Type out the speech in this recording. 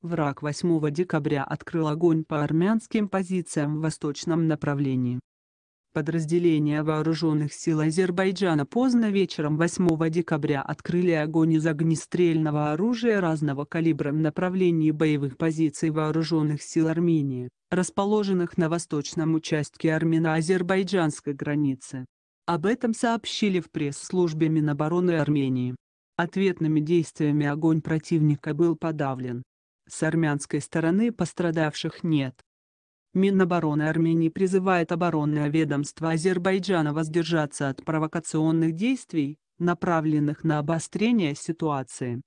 Враг 8 декабря открыл огонь по армянским позициям в восточном направлении. Подразделения вооруженных сил Азербайджана поздно вечером 8 декабря открыли огонь из огнестрельного оружия разного калибра в направлении боевых позиций вооруженных сил Армении, расположенных на восточном участке армяно-азербайджанской границы. Об этом сообщили в пресс-службе Минобороны Армении. Ответными действиями огонь противника был подавлен. С армянской стороны пострадавших нет. Минобороны Армении призывает оборонное ведомство Азербайджана воздержаться от провокационных действий, направленных на обострение ситуации.